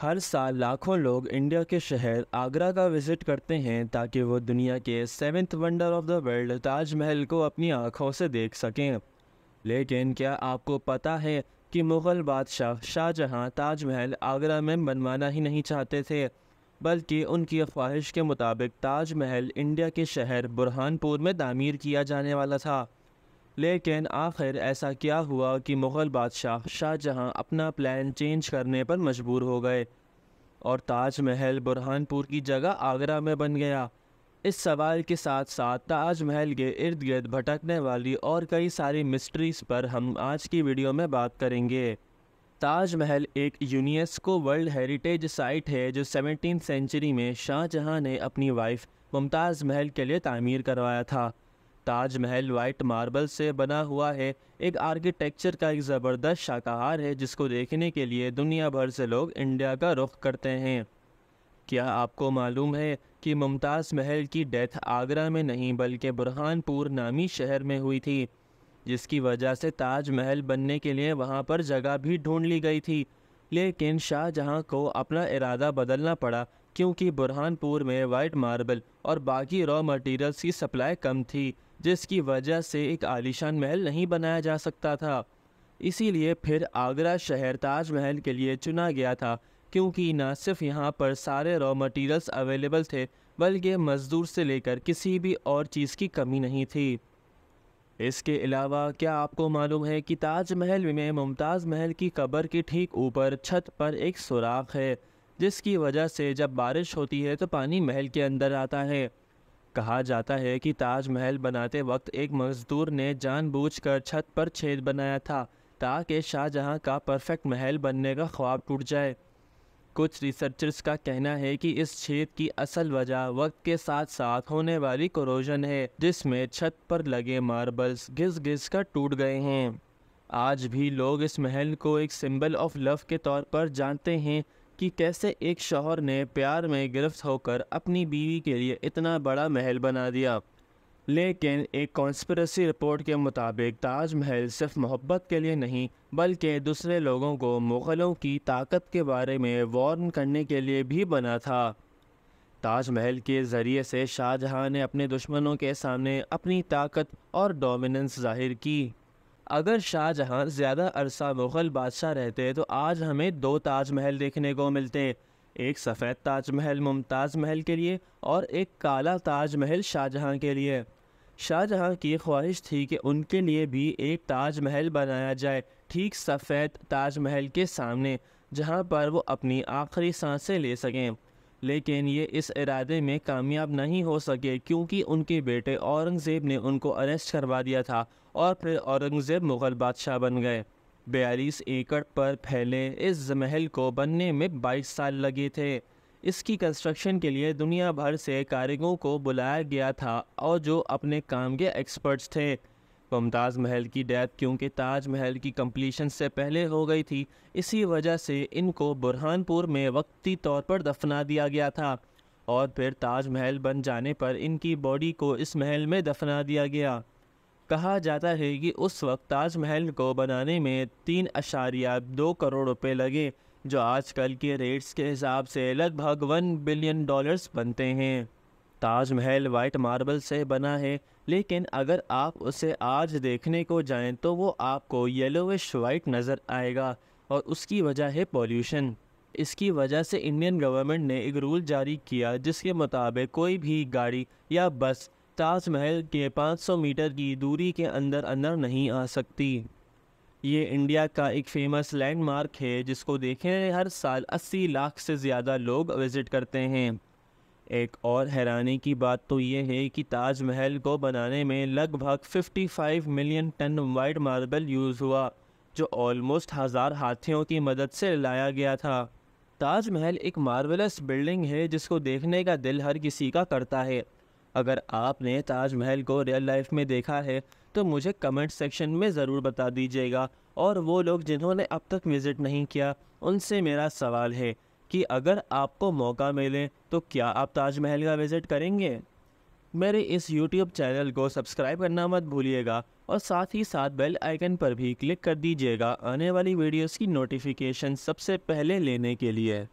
हर साल लाखों लोग इंडिया के शहर आगरा का विज़िट करते हैं ताकि वो दुनिया के seventh wonder of the world Taj Mahal को अपनी आँखों से देख सकें लेकिन क्या आपको पता है कि मुग़ल बादशाह शाहजहां ताजमहल आगरा में बनवाना ही नहीं चाहते थे बल्कि उनकी ख्वाहिश के मुताबिक ताजमहल इंडिया के शहर बुरहानपुर में तामीर किया जाने वाला था लेकिन आखिर ऐसा क्या हुआ कि मुग़ल बादशाह शाहजहां अपना प्लान चेंज करने पर मजबूर हो गए और ताजमहल बुरहानपुर की जगह आगरा में बन गया इस सवाल के साथ साथ ताजमहल के इर्द गिर्द भटकने वाली और कई सारी मिस्ट्रीज़ पर हम आज की वीडियो में बात करेंगे ताजमहल एक यूनेस्को वर्ल्ड हेरिटेज साइट है जो सेवनटीन सेंचुरी में शाहजहां ने अपनी वाइफ मुमताज़ महल के लिए तामीर करवाया था ताजमहल वाइट मार्बल से बना हुआ है एक आर्किटेक्चर का एक ज़बरदस्त शाकाहार है जिसको देखने के लिए दुनिया भर से लोग इंडिया का रुख करते हैं क्या आपको मालूम है कि मुमताज़ महल की डेथ आगरा में नहीं बल्कि बुरहानपुर नामी शहर में हुई थी जिसकी वजह से ताजमहल बनने के लिए वहाँ पर जगह भी ढूंढ ली गई थी लेकिन शाहजहाँ को अपना इरादा बदलना पड़ा क्योंकि बुरहानपुर में वाइट मार्बल और बाकी रॉ मटेरियल्स की सप्लाई कम थी जिसकी वजह से एक आलीशान महल नहीं बनाया जा सकता था इसीलिए फिर आगरा शहर ताजमहल के लिए चुना गया था क्योंकि न सिर्फ यहाँ पर सारे रॉ मटेरियल्स अवेलेबल थे बल्कि मज़दूर से लेकर किसी भी और चीज़ की कमी नहीं थी इसके अलावा क्या आपको मालूम है कि ताजमहल में मुमताज़ महल की कब्र के ठीक ऊपर छत पर एक सुराख है जिसकी वजह से जब बारिश होती है तो पानी महल के अंदर आता है कहा जाता है कि ताजमहल बनाते वक्त एक मजदूर ने जानबूझकर छत पर छेद बनाया था ताकि शाहजहां का परफेक्ट महल बनने का ख्वाब टूट जाए कुछ रिसर्चर्स का कहना है कि इस छेद की असल वजह वक्त के साथ साथ होने वाली कोरोजन है जिसमें छत पर लगे मार्बल्स घिस घिस कर टूट गए हैं आज भी लोग इस महल को एक सिंबल ऑफ लव के तौर पर जानते हैं कि कैसे एक शौहर ने प्यार में गिरफ्त होकर अपनी बीवी के लिए इतना बड़ा महल बना दिया लेकिन एक कॉन्स्परेसी रिपोर्ट के मुताबिक ताजमहल सिर्फ मोहब्बत के लिए नहीं बल्कि दूसरे लोगों को मुग़लों की ताकत के बारे में वार्न करने के लिए भी बना था ताजमहल के ज़रिए से शाहजहां ने अपने दुश्मनों के सामने अपनी ताकत और डोमिनेंस जाहिर की अगर शाहजहाँ ज़्यादा अरसा मुग़ल बादशाह रहते तो आज हमें दो ताजमहल देखने को मिलते एक सफ़ेद ताजमहल मुमताज़ महल के लिए और एक काला ताजमहल शाहजहाँ के लिए शाहजहाँ की ख्वाहिश थी कि उनके लिए भी एक ताजमहल बनाया जाए ठीक सफ़ेद ताजमहल के सामने जहाँ पर वो अपनी आखिरी सांसें ले सकें लेकिन ये इस इरादे में कामयाब नहीं हो सके क्योंकि उनके बेटे औरंगज़ेब ने उनको अरेस्ट करवा दिया था और फिर औरंगज़ेब मुग़ल बादशाह बन गए बयालीस एकड़ पर फैले इस महल को बनने में बाईस साल लगे थे इसकी कंस्ट्रक्शन के लिए दुनिया भर से कारीगरों को बुलाया गया था और जो अपने काम के एक्सपर्ट्स थे मुमताज़ महल की डेथ क्योंकि ताज महल की कम्पलीशन से पहले हो गई थी इसी वजह से इनको बुरहानपुर में वक्ती तौर पर दफना दिया गया था और फिर ताज महल बन जाने पर इनकी बॉडी को इस महल में दफना दिया गया कहा जाता है कि उस वक्त ताज महल को बनाने में तीन अशारिया दो करोड़ रुपए लगे जो आजकल के रेट्स के हिसाब से लगभग वन बिलियन डॉलर्स बनते हैं ताजमहल वाइट मार्बल से बना है लेकिन अगर आप उसे आज देखने को जाएं तो वो आपको येलोविश वाइट नज़र आएगा और उसकी वजह है पॉल्यूशन इसकी वजह से इंडियन गवर्नमेंट ने एक रूल जारी किया जिसके मुताबिक कोई भी गाड़ी या बस ताजमहल के 500 मीटर की दूरी के अंदर अंदर नहीं आ सकती ये इंडिया का एक फेमस लैंडमार्क है जिसको देखने हर साल 80 लाख से ज़्यादा लोग विज़िट करते हैं एक और हैरानी की बात तो ये है कि ताजमहल को बनाने में लगभग 55 million ton white marble use हुआ जो ऑलमोस्ट हज़ार हाथियों की मदद से लाया गया था ताजमहल एक मार्बलस बिल्डिंग है जिसको देखने का दिल हर किसी का करता है अगर आपने ताजमहल को रियल लाइफ में देखा है तो मुझे कमेंट सेक्शन में ज़रूर बता दीजिएगा और वो लोग जिन्होंने अब तक विज़िट नहीं किया उनसे मेरा सवाल है कि अगर आपको मौका मिले तो क्या आप ताजमहल का विज़िट करेंगे मेरे इस YouTube चैनल को सब्सक्राइब करना मत भूलिएगा और साथ ही साथ बेल आइकन पर भी क्लिक कर दीजिएगा आने वाली वीडियोस की नोटिफिकेशन सबसे पहले लेने के लिए